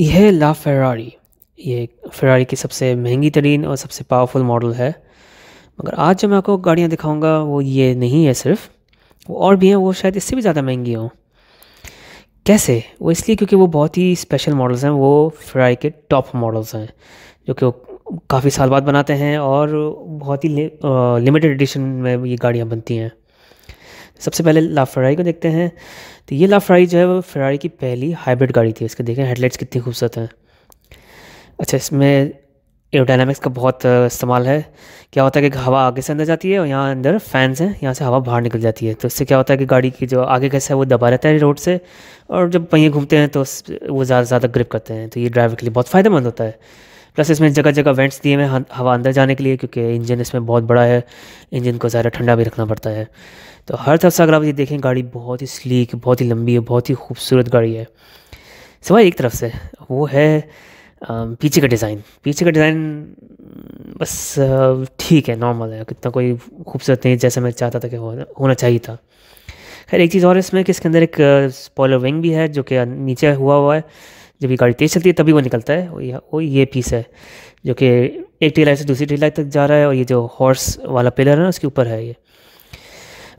यह ला फेरारी ये फेरारी की सबसे महंगी तरीन और सबसे पावरफुल मॉडल है मगर आज जो मैं आपको गाड़ियाँ दिखाऊंगा वो ये नहीं है सिर्फ वो और भी हैं वो शायद इससे भी ज़्यादा महंगी हों कैसे वो इसलिए क्योंकि वो बहुत ही स्पेशल मॉडल्स हैं वो फ्राई के टॉप मॉडल्स हैं जो कि वो काफ़ी साल बाद बनाते हैं और बहुत ही लिमिटेड एडिशन में ये गाड़ियाँ बनती हैं सबसे पहले लाफ्राई को देखते हैं तो ये लाफ्राई जो है वो फरारी की पहली हाइब्रिड गाड़ी थी इसके देखें हेडलाइट्स कितनी खूबसूरत हैं अच्छा इसमें एयरोडाइनमिक्स का बहुत इस्तेमाल है क्या होता है कि हवा आगे से अंदर जाती है और यहाँ अंदर फैंस हैं यहाँ से हवा बाहर निकल जाती है तो इससे क्या होता है कि गाड़ी की जो आगे कैसा है वो दबा रहता है रोड से और जब पहिए घूमते हैं तो वो ज़्यादा से ज़्यादा ग्रिप करते हैं तो ये ड्राइवर के लिए बहुत फ़ायदेमंद होता है प्लस इसमें जगह जगह वेंट्स दिए हैं हवा अंदर जाने के लिए क्योंकि इंजन इसमें बहुत बड़ा है इंजन को ज़्यादा ठंडा भी रखना पड़ता है तो हर तरफ से अगर आप ये देखें गाड़ी बहुत ही स्लीक बहुत ही लंबी है बहुत ही खूबसूरत गाड़ी है सिवाय एक तरफ से वो है पीछे का डिज़ाइन पीछे का डिज़ाइन बस ठीक है नॉर्मल है कितना कोई खूबसूरत नहीं जैसे मैं चाहता था कि होना चाहिए था खैर एक चीज़ और इसमें कि इसके अंदर एक स्पॉलर विंग भी है जो कि नीचे हुआ हुआ है जब ये गाड़ी तेज़ चलती है तभी वो निकलता है वो वो ये पीस है जो कि एक टी से दूसरी टी तक जा रहा है और ये जो हॉर्स वाला पिलर है ना उसके ऊपर है ये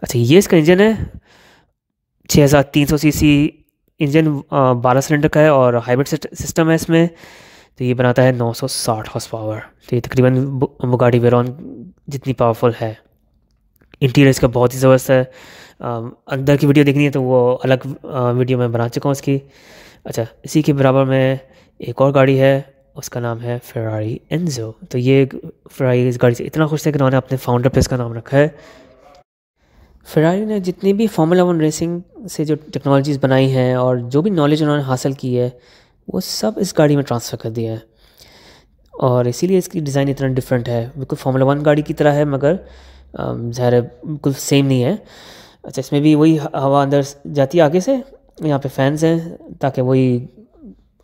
अच्छा ये इसका इंजन है छः हज़ार तीन सौ सी सी इंजन बारह सिलेंडर का है और हाइब्रिड सिस्टम है इसमें तो ये बनाता है नौ सौ साठ हॉर्स पावर तो ये तकरीबन गाड़ी वेरॉन जितनी पावरफुल है इंटीरियर इसका बहुत ही ज़बरदस्त है अंदर की वीडियो देखनी है तो वो अलग वीडियो मैं बना चुका हूँ उसकी अच्छा इसी के बराबर में एक और गाड़ी है उसका नाम है फरारी एनजो तो ये फरारी इस गाड़ी से इतना खुश है कि उन्होंने अपने फाउंडर पर इसका नाम रखा है फरारी ने जितनी भी फार्मूला वन रेसिंग से जो टेक्नोलॉजीज़ बनाई हैं और जो भी नॉलेज उन्होंने हासिल की है वो सब इस गाड़ी में ट्रांसफ़र कर दिया है और इसीलिए इसकी डिज़ाइन इतना डिफरेंट है बिल्कुल फार्मूला वन गाड़ी की तरह है मगर ज़ाहिर बिल्कुल सेम नहीं है अच्छा इसमें भी वही हवा अंदर जाती है आगे से यहाँ पे फैंस हैं ताकि वही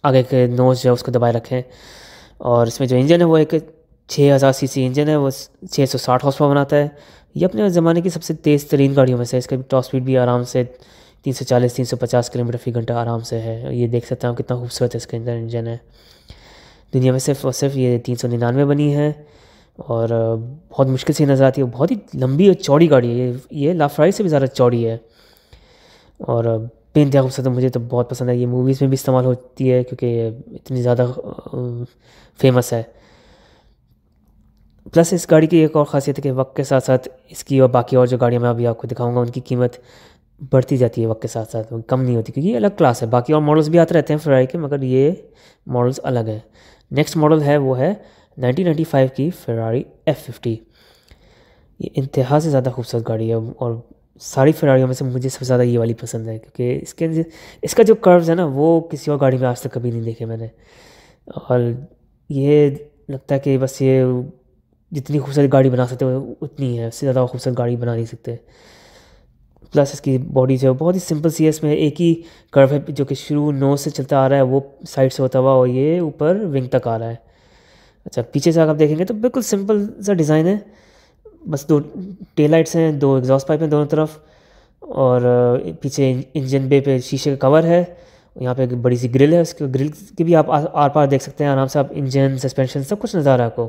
आगे के नोज जो है उसको दबाए रखें और इसमें जो इंजन है वो एक छः हज़ार सी इंजन है वो छः सौ साठ हॉर्स पावर बनाता है ये अपने ज़माने की सबसे तेज़ तरीन गाड़ियों में से इसका टॉप स्पीड भी आराम से तीन सौ चालीस तीन सौ पचास किलोमीटर फी घंटा आराम से है ये देख सकते हैं आप कितना खूबसूरत है इसका इंजन इंजन है दुनिया में सिर्फ और सिर्फ ये तीन सौ निन्यानवे बनी है और बहुत मुश्किल से नज़र आती है बहुत ही लंबी और चौड़ी गाड़ी है ये ये लाफ्राई से भी ज़्यादा चौड़ी है और पेन त्याग सदम मुझे तो बहुत पसंद है ये मूवीज़ में भी इस्तेमाल होती है क्योंकि इतनी ज़्यादा फेमस है प्लस इस गाड़ी की एक और खासियत है कि वक्त के साथ साथ इसकी और बाकी और जो गाड़ियाँ मैं अभी आपको दिखाऊंगा उनकी कीमत बढ़ती जाती है वक्त के साथ साथ कम नहीं होती क्योंकि ये अलग क्लास है बाकी और मॉडल्स भी आते रहते हैं फ्राई के मगर ये मॉडल्स अलग हैं नेक्स्ट मॉडल है वो है 1995 की फरारी एफ फिफ्टी ये इंतहा से ज़्यादा खूबसूरत गाड़ी है और सारी फरारियों में से मुझे सबसे ज़्यादा ये वाली पसंद है क्योंकि इसके इसका जो कर्व्स है ना वो किसी और गाड़ी में आज तक कभी नहीं देखे मैंने और ये लगता है कि बस ये जितनी खूबसूरत गाड़ी बना सकते हो उतनी है उससे ज़्यादा खूबसूरत गाड़ी बना नहीं सकते प्लस इसकी बॉडी जो है बहुत ही सिंपल सी है इसमें एक ही कर्व है जो कि शुरू नो से चलता आ रहा है वो साइड से होता हुआ और ये ऊपर विंग तक आ रहा है अच्छा पीछे से अगर आप देखेंगे तो बिल्कुल सिंपल सा डिज़ाइन है बस दो टेल लाइट्स हैं दो एग्जॉस्ट पाइप हैं दोनों तरफ और पीछे इंजन बे पे शीशे का कवर है यहाँ पे एक बड़ी सी ग्रिल है उसके ग्रिल की भी आप आर पार देख सकते हैं आराम से आप इंजन सस्पेंशन सब कुछ नज़र आपको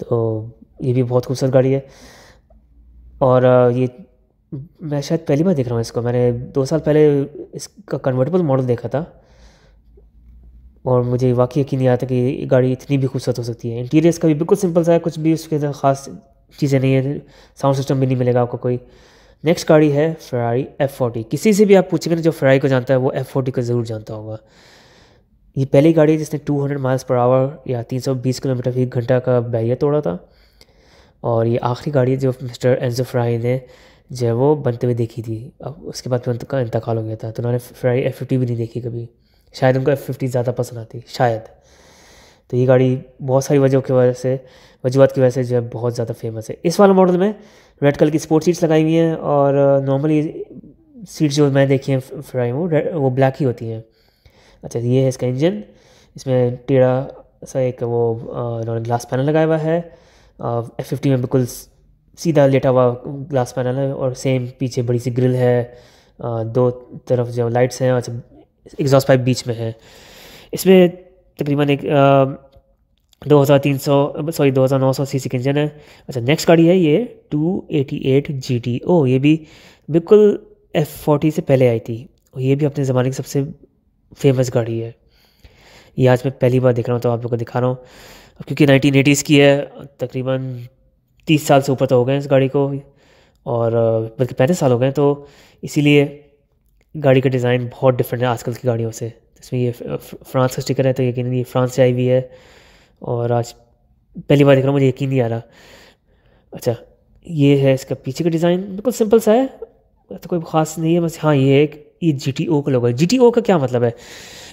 तो ये भी बहुत खूबसूरत गाड़ी है और ये मैं शायद पहली बार देख रहा हूँ इसको मैंने दो साल पहले इसका कन्वर्टेबल मॉडल देखा था और मुझे वाकई यकीन नहीं आता कि ये गाड़ी इतनी भी खूबसूरत हो सकती है इंटीरियर इसका भी बिल्कुल सिंपल सा है कुछ भी उसके अंदर ख़ास चीज़ें नहीं है साउंड सिस्टम भी नहीं मिलेगा आपको कोई नेक्स्ट गाड़ी है फरारी एफ फोर्टी किसी से भी आप पूछेंगे ना जो फरारी को जानता है वो एफ फोर्टी को ज़रूर जानता होगा ये पहली गाड़ी है जिसने 200 माइल्स पर आवर या 320 किलोमीटर फी घंटा का बैरियर तोड़ा था और ये आखिरी गाड़ी जो मिस्टर एनजो फ्राई ने जो है वो बनते हुए देखी थी अब उसके बाद तो उनका इंतकाल हो गया था तो उन्होंने फ्राई एफ फिफ्टी भी नहीं देखी कभी शायद उनको एफ फिफ्टी ज़्यादा पसंद आती शायद तो ये गाड़ी बहुत सारी वजह की वजह से वजूहत की वजह से जो है बहुत ज़्यादा फेमस है इस वाले मॉडल में रेड कलर की स्पोर्ट सीट्स लगाई हुई हैं और नॉर्मली uh, सीट्स जो मैं देखी हैं फ्राई वो वो ब्लैक ही होती हैं अच्छा ये है इसका इंजन इसमें टेढ़ा सा एक वो uh, इन्होंने ग्लास पैनल लगाया हुआ है एफ फिफ्टी में बिल्कुल सीधा लेटा हुआ ग्लास पैनल है और सेम पीछे बड़ी सी ग्रिल है uh, दो तरफ जो लाइट्स हैं अच्छा एग्जॉस्ट पाइप बीच में है इसमें तकरीबन एक दो हज़ार तीन सौ सॉरी दो हज़ार नौ सौ सी सी का इंजन है अच्छा नेक्स्ट गाड़ी है ये two eighty eight G T O ये भी बिल्कुल एफ फोर्टी से पहले आई थी और ये भी अपने ज़माने की सबसे फेमस गाड़ी है ये आज मैं पहली बार देख रहा हूँ तो आप लोग को दिखा रहा हूँ क्योंकि नाइनटीन एटीज़ की है तकरीबन तीस साल से ऊपर तो हो गए इस गाड़ी को और बल्कि पैंतीस साल हो गए तो इसीलिए गाड़ी का डिज़ाइन बहुत डिफरेंट है आजकल की गाड़ियों से जिसमें ये फ्रांस का स्टिकर है तो यकीन ये फ्रांस से आई हुई है और आज पहली बार देख रहा हूँ मुझे यकीन नहीं आ रहा अच्छा ये है इसका पीछे का डिज़ाइन बिल्कुल सिंपल सा है तो कोई ख़ास नहीं है बस हाँ ये एक ये जी टी ओ का लोग जी टी ओ का क्या मतलब है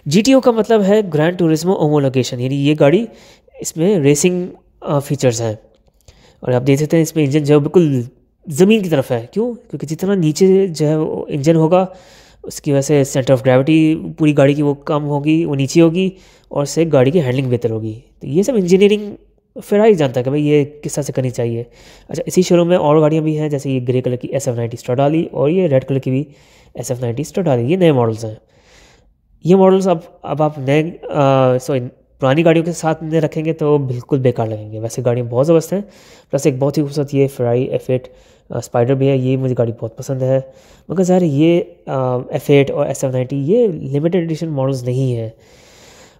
जी टी ओ का मतलब है ग्रैंड टूरिज्मो लोकेशन यानी ये गाड़ी इसमें रेसिंग फीचर्स हैं और आप देख सकते हैं इसमें इंजन जो है बिल्कुल ज़मीन की तरफ है क्यों क्योंकि जितना नीचे जो है वो इंजन होगा उसकी वजह से सेंटर ऑफ ग्रेविटी पूरी गाड़ी की वो कम होगी वो नीचे होगी और से गाड़ी की हैंडलिंग बेहतर होगी तो ये सब इंजीनियरिंग फेरारी जानता है कि भाई ये किस तरह से करनी चाहिए अच्छा इसी शोरूम में और गाड़ियाँ भी हैं जैसे ये ग्रे कलर की S F ninety Stradale और ये रेड कलर की भी एस एफ नाइन्टी स्टार डाली ये नए मॉडल्स हैं ये मॉडल्स अब अब आप नए सॉरी पुरानी गाड़ियों के साथ में रखेंगे तो बिल्कुल बेकार लगेंगे वैसे गाड़ियाँ बहुत ज़बरदस्त हैं प्लस एक बहुत ही खूबसूरत ये फ्राई एफ एट स्पाइडर भी है ये मुझे गाड़ी बहुत पसंद है मगर ज़ाहिर ये एफ एट और एस एफ नाइन्टी ये लिमिटेड एडिशन मॉडल्स नहीं है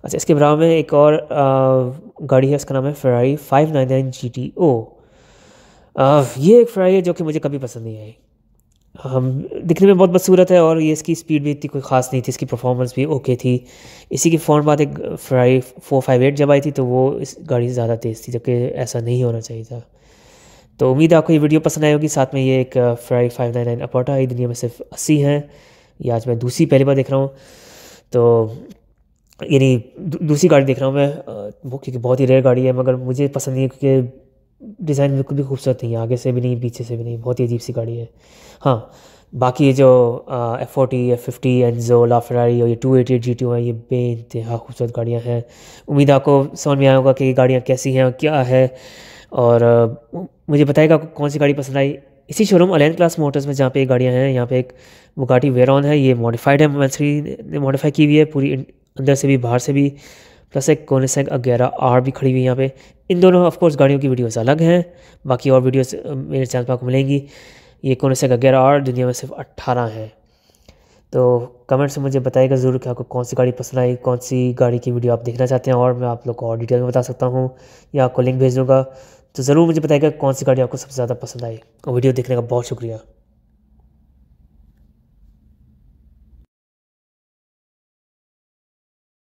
अच्छा इसके बराबर में एक और आ, गाड़ी है इसका नाम है Ferrari five nine nine G T O ये एक फ्राई है जो कि मुझे कभी पसंद नहीं आई हम दिखने में बहुत बदसूरत है और ये इसकी स्पीड भी इतनी कोई ख़ास नहीं थी इसकी परफॉर्मेंस भी ओके थी इसी के फ़ौर बाद एक फ्राई फोर फाइव एट जब आई थी तो वो इस गाड़ी से ज़्यादा तेज़ थी जबकि ऐसा नहीं होना चाहिए था तो उम्मीद है आपको ये वीडियो पसंद आई होगी साथ में ये एक Ferrari five nine nine Aperta ये दुनिया में सिर्फ अस्सी हैं ये आज मैं दूसरी पहली बार देख रहा हूँ तो यानी दूसरी गाड़ी देख रहा हूँ मैं वो क्योंकि बहुत ही रेयर गाड़ी है मगर मुझे पसंद नहीं है क्योंकि डिज़ाइन बिल्कुल भी खूबसूरत नहीं है आगे से भी नहीं पीछे से भी नहीं बहुत ही अजीब सी गाड़ी है हाँ बाकी ये जो F forty F fifty Enzo LaFerrari और ये two eighty eight G T O ये बे इंतहा खूबसूरत गाड़ियाँ हैं उम्मीद आपको समझ में आया होगा कि ये गाड़ियाँ कैसी हैं और क्या है और मुझे बताएगा कौन सी गाड़ी पसंद आई इसी शोरूम अलैन क्लास मोटर्स में जहाँ पे गाड़ियाँ हैं यहाँ पे एक बुगाटी वेरॉन है ये मॉडिफाइड है मंसरी ने मॉडिफाई की हुई है पूरी अंदर से भी बाहर से भी प्लस एक कोनेसेक ग्यारह आर भी खड़ी हुई यहाँ पे इन दोनों ऑफकोर्स गाड़ियों की वीडियोस अलग हैं बाकी और वीडियोस मेरे चैनल पर आपको मिलेंगी ये कोनेसेक ग्यारह आर दुनिया में सिर्फ अट्ठारह हैं तो कमेंट्स में मुझे बताइएगा ज़रूर कि आपको कौन सी गाड़ी पसंद आई कौन सी गाड़ी की वीडियो आप देखना चाहते हैं और मैं आप लोग को और डिटेल में बता सकता हूँ या आपको लिंक भेज दूँगा तो ज़रूर मुझे बताएगा कौन सी गाड़ी आपको सबसे ज़्यादा पसंद आई और वीडियो देखने का बहुत शुक्रिया